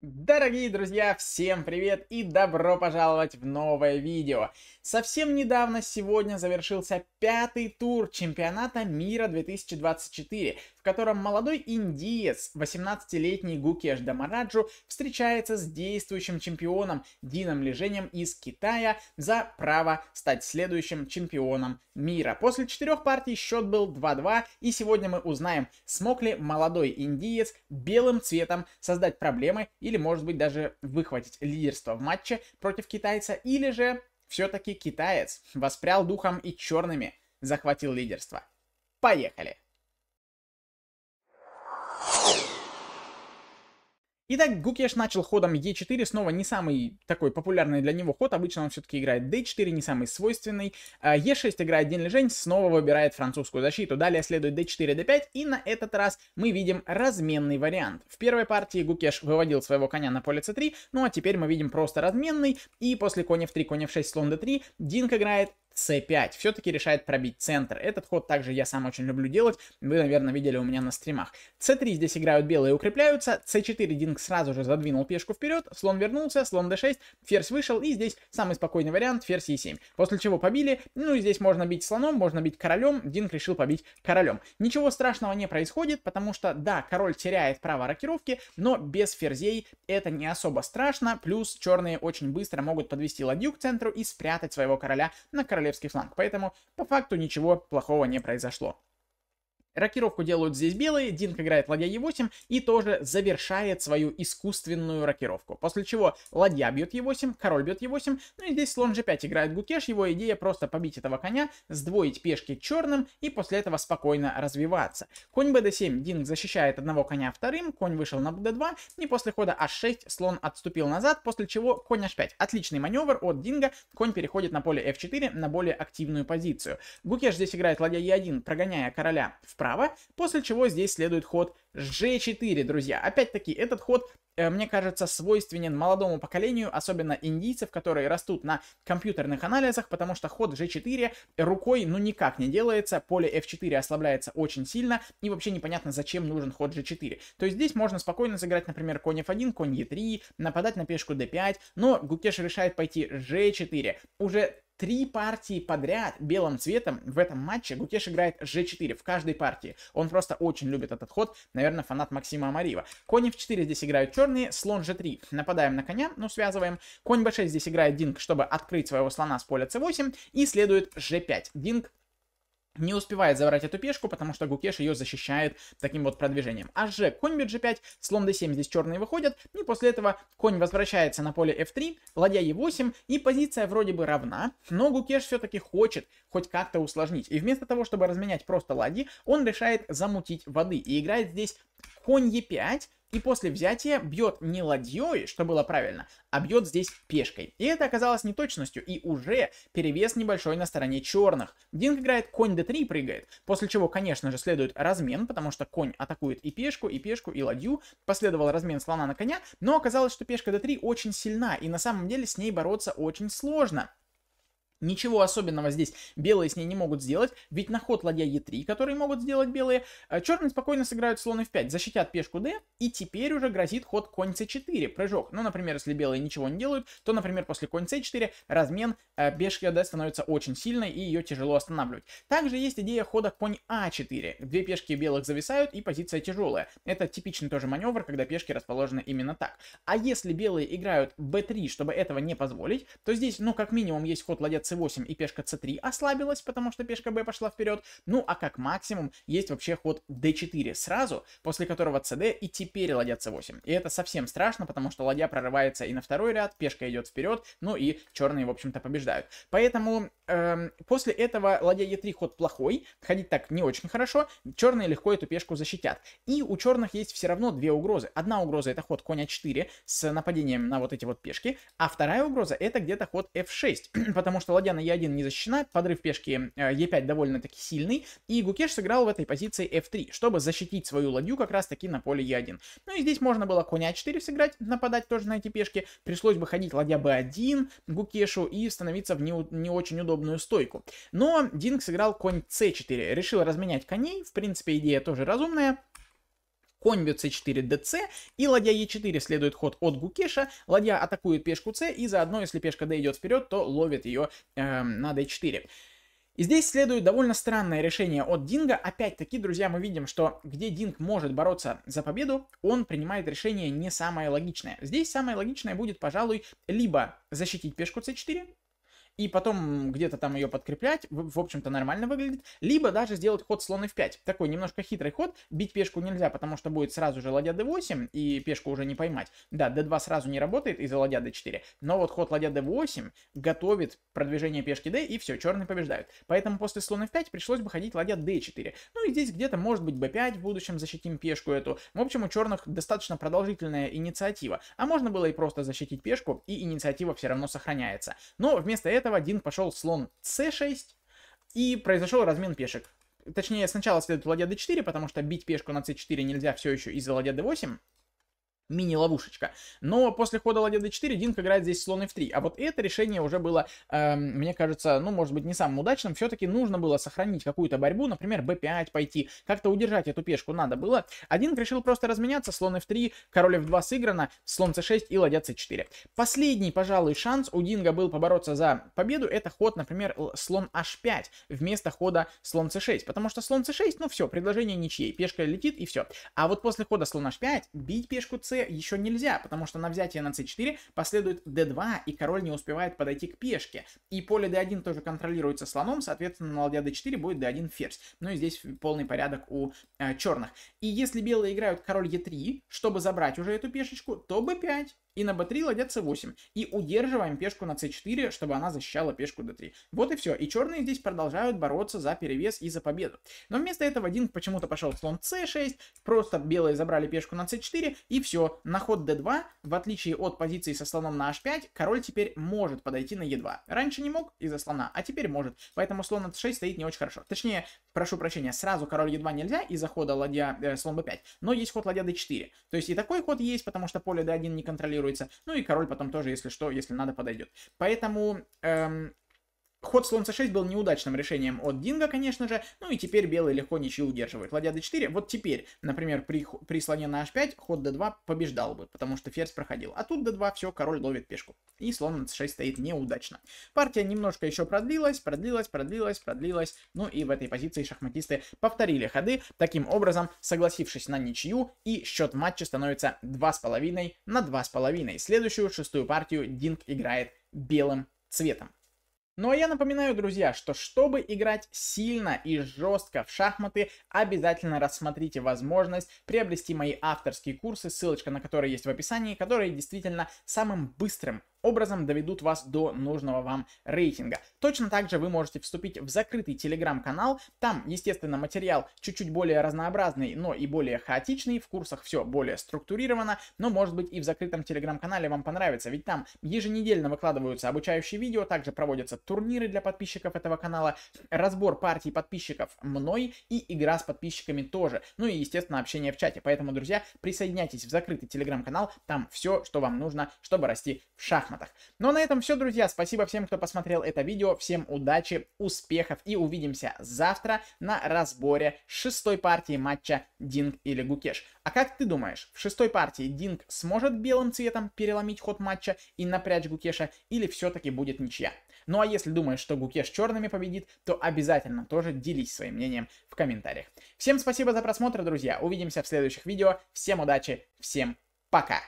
Дорогие друзья, всем привет и добро пожаловать в новое видео. Совсем недавно сегодня завершился пятый тур чемпионата мира 2024, в котором молодой индиец, 18-летний Гукеш Дамараджу, встречается с действующим чемпионом Дином Лежением из Китая за право стать следующим чемпионом мира. После четырех партий счет был 2-2, и сегодня мы узнаем, смог ли молодой индиец белым цветом создать проблемы и или, может быть, даже выхватить лидерство в матче против китайца, или же все-таки китаец воспрял духом и черными захватил лидерство. Поехали! Итак, Гукеш начал ходом Е4, снова не самый такой популярный для него ход, обычно он все-таки играет D4, не самый свойственный. А, Е6 играет день лежень, снова выбирает французскую защиту, далее следует D4, D5, и на этот раз мы видим разменный вариант. В первой партии Гукеш выводил своего коня на поле C3, ну а теперь мы видим просто разменный, и после коня F3, коня F6, слон D3, Динк играет c5. Все-таки решает пробить центр. Этот ход также я сам очень люблю делать. Вы, наверное, видели у меня на стримах. c3 здесь играют белые и укрепляются. c4 Динг сразу же задвинул пешку вперед. Слон вернулся, слон d6, ферзь вышел. И здесь самый спокойный вариант, ферзь e7. После чего побили. Ну и здесь можно бить слоном, можно бить королем. Динг решил побить королем. Ничего страшного не происходит, потому что, да, король теряет право рокировки, но без ферзей это не особо страшно. Плюс черные очень быстро могут подвести ладью к центру и спрятать своего короля на короле королевский фланг, поэтому по факту ничего плохого не произошло. Рокировку делают здесь белые, Динк играет ладья Е8 и тоже завершает свою искусственную рокировку. После чего ладья бьет Е8, король бьет Е8, ну и здесь слон G5 играет Гукеш, его идея просто побить этого коня, сдвоить пешки черным и после этого спокойно развиваться. Конь BD7, Динк защищает одного коня вторым, конь вышел на BD2 и после хода H6 слон отступил назад, после чего конь H5. Отличный маневр от Динга, конь переходит на поле F4 на более активную позицию. Гукеш здесь играет ладья Е1, прогоняя короля в вправо, после чего здесь следует ход g4, друзья. Опять-таки, этот ход э, мне кажется, свойственен молодому поколению, особенно индийцев, которые растут на компьютерных анализах, потому что ход g4 рукой ну никак не делается, поле f4 ослабляется очень сильно, и вообще непонятно, зачем нужен ход g4. То есть здесь можно спокойно сыграть, например, конь f1, конь e3, нападать на пешку d5, но Гукеш решает пойти g4. Уже Три партии подряд белым цветом в этом матче Гукеш играет g4 в каждой партии. Он просто очень любит этот ход, наверное, фанат Максима Амариева. Конь f4 здесь играют черные, слон g3. Нападаем на коня, но ну, связываем. Конь b6 здесь играет динг, чтобы открыть своего слона с поля c8. И следует g5. Динг не успевает забрать эту пешку, потому что Гукеш ее защищает таким вот продвижением. Hж, конь бьет g5, слон d7, здесь черные выходят, и после этого конь возвращается на поле f3, ладья e8, и позиция вроде бы равна, но Гукеш все-таки хочет хоть как-то усложнить. И вместо того, чтобы разменять просто ладьи, он решает замутить воды и играет здесь конь e5, и после взятия бьет не ладьей, что было правильно, а бьет здесь пешкой. И это оказалось неточностью, и уже перевес небольшой на стороне черных. Динг играет конь d3 прыгает, после чего, конечно же, следует размен, потому что конь атакует и пешку, и пешку, и ладью. Последовал размен слона на коня, но оказалось, что пешка d3 очень сильна, и на самом деле с ней бороться очень сложно. Ничего особенного здесь белые с ней не могут сделать, ведь на ход ладья e 3 которые могут сделать белые, э, черные спокойно сыграют слон F5, защитят пешку D, и теперь уже грозит ход конь C4, прыжок. Ну, например, если белые ничего не делают, то, например, после конь C4 размен э, пешка D становится очень сильной, и ее тяжело останавливать. Также есть идея хода конь a а 4 Две пешки белых зависают, и позиция тяжелая. Это типичный тоже маневр, когда пешки расположены именно так. А если белые играют B3, чтобы этого не позволить, то здесь, ну, как минимум, есть ход ладья c8 и пешка c3 ослабилась, потому что пешка b пошла вперед. Ну а как максимум есть вообще ход d4 сразу, после которого cd и теперь ладья c8. И это совсем страшно, потому что ладья прорывается и на второй ряд, пешка идет вперед, ну и черные, в общем-то, побеждают. Поэтому эм, после этого ладья e3 ход плохой, ходить так не очень хорошо, черные легко эту пешку защитят. И у черных есть все равно две угрозы. Одна угроза это ход коня 4 с нападением на вот эти вот пешки, а вторая угроза это где-то ход f6, потому что ладья на Е1 не защищена, подрыв пешки э, Е5 довольно-таки сильный, и Гукеш сыграл в этой позиции F3, чтобы защитить свою ладью как раз-таки на поле Е1. Ну и здесь можно было коня А4 сыграть, нападать тоже на эти пешки, пришлось бы ходить ладья B1 Гукешу и становиться в не, не очень удобную стойку. Но Динг сыграл конь C4, решил разменять коней, в принципе идея тоже разумная, конь бьет c4 dc, и ладья e4 следует ход от Гукеша, ладья атакует пешку c, и заодно, если пешка d идет вперед, то ловит ее э, эм, на d4. И здесь следует довольно странное решение от Динга. Опять-таки, друзья, мы видим, что где Динг может бороться за победу, он принимает решение не самое логичное. Здесь самое логичное будет, пожалуй, либо защитить пешку c4, и потом где-то там ее подкреплять, в, в общем-то, нормально выглядит. Либо даже сделать ход слон f5. Такой немножко хитрый ход. Бить пешку нельзя, потому что будет сразу же ладья d8, и пешку уже не поймать. Да, d2 сразу не работает из-за ладья d4, но вот ход ладья d8 готовит продвижение пешки d, и все, черные побеждают. Поэтому после слона f5 пришлось бы ходить ладья d4. Ну и здесь где-то, может быть, b5 в будущем защитим пешку эту. В общем, у черных достаточно продолжительная инициатива. А можно было и просто защитить пешку, и инициатива все равно сохраняется. Но вместо этого этого один пошел слон c6, и произошел размен пешек. Точнее, сначала следует ладья d4, потому что бить пешку на c4 нельзя все еще из-за ладья d8 мини-ловушечка. Но после хода ладья d4 Динк играет здесь слон f3. А вот это решение уже было, э, мне кажется, ну, может быть, не самым удачным. Все-таки нужно было сохранить какую-то борьбу, например, b5 пойти. Как-то удержать эту пешку надо было. А Динк решил просто разменяться. Слон f3, король f2 сыграно, слон c6 и ладья c4. Последний, пожалуй, шанс у Динга был побороться за победу. Это ход, например, слон h5 вместо хода слон c6. Потому что слон c6, ну все, предложение ничьей. Пешка летит и все. А вот после хода слон h5 бить пешку c позиции еще нельзя, потому что на взятие на c4 последует d2, и король не успевает подойти к пешке. И поле d1 тоже контролируется слоном, соответственно, на ладья d4 будет d1 ферзь. Ну и здесь полный порядок у э, черных. И если белые играют король e3, чтобы забрать уже эту пешечку, то b5 и на b3 ладья c8, и удерживаем пешку на c4, чтобы она защищала пешку d3. Вот и все, и черные здесь продолжают бороться за перевес и за победу. Но вместо этого один почему-то пошел слон c6, просто белые забрали пешку на c4, и все, на ход d2, в отличие от позиции со слоном на h5, король теперь может подойти на e2. Раньше не мог из-за слона, а теперь может, поэтому слон на c6 стоит не очень хорошо. Точнее, прошу прощения, сразу король e2 нельзя из-за хода ладья э, слон b5, но есть ход ладья d4. То есть и такой ход есть, потому что поле d1 не контролирует планируется. Ну и король потом тоже, если что, если надо, подойдет. Поэтому эм, Ход слон c6 был неудачным решением от Динга, конечно же, ну и теперь белые легко ничью удерживают. Ладья d4, вот теперь, например, при, при слоне на h5 ход d2 побеждал бы, потому что ферзь проходил. А тут d2, все, король ловит пешку. И слон на c6 стоит неудачно. Партия немножко еще продлилась, продлилась, продлилась, продлилась. Ну и в этой позиции шахматисты повторили ходы, таким образом согласившись на ничью, и счет в матче становится 2,5 на 2,5. Следующую шестую партию Динг играет белым цветом. Ну а я напоминаю, друзья, что чтобы играть сильно и жестко в шахматы, обязательно рассмотрите возможность приобрести мои авторские курсы, ссылочка на которые есть в описании, которые действительно самым быстрым образом доведут вас до нужного вам рейтинга. Точно так же вы можете вступить в закрытый телеграм-канал. Там, естественно, материал чуть-чуть более разнообразный, но и более хаотичный. В курсах все более структурировано, но, может быть, и в закрытом телеграм-канале вам понравится, ведь там еженедельно выкладываются обучающие видео, также проводятся турниры для подписчиков этого канала, разбор партий подписчиков мной и игра с подписчиками тоже. Ну и, естественно, общение в чате. Поэтому, друзья, присоединяйтесь в закрытый телеграм-канал. Там все, что вам нужно, чтобы расти в шахте шахматах. Но ну, а на этом все, друзья. Спасибо всем, кто посмотрел это видео. Всем удачи, успехов и увидимся завтра на разборе шестой партии матча Динг или Гукеш. А как ты думаешь, в шестой партии Динг сможет белым цветом переломить ход матча и напрячь Гукеша или все-таки будет ничья? Ну а если думаешь, что Гукеш черными победит, то обязательно тоже делись своим мнением в комментариях. Всем спасибо за просмотр, друзья. Увидимся в следующих видео. Всем удачи, всем пока!